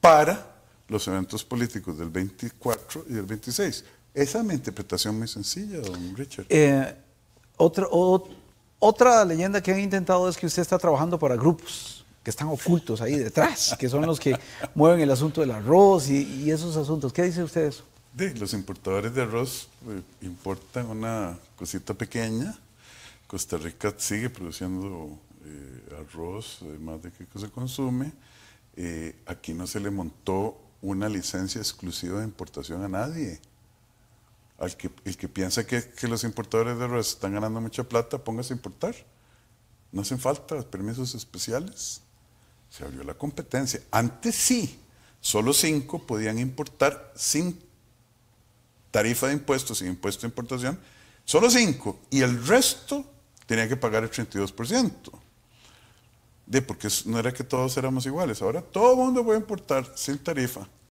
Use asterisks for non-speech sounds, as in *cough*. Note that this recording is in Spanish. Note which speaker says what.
Speaker 1: para los eventos políticos del 24 y del 26. Esa es mi interpretación muy sencilla, don Richard. Eh,
Speaker 2: otra, leyenda que han intentado es que usted está trabajando para grupos que están ocultos ahí detrás, que son los que *laughs* mueven el asunto del arroz y, esos asuntos. ¿Qué dice usted
Speaker 1: de eso? los importadores de arroz eh, importan una cosita pequeña. Costa Rica sigue produciendo eh, arroz, además de que se consume eh, aquí no se le montó una licencia exclusiva de importación a nadie. Al que, el que piensa que, los importadores de arroz están ganando mucha plata, póngase a importar. No hacen falta los permisos especiales. Se abrió la competencia. Antes sí, solo cinco podían importar sin tarifa de impuestos, sin impuesto de importación. Solo cinco. Y el resto tenía que pagar el 32% de porque no era que todos éramos iguales. Ahora todo el mundo puede importar sin tarifa.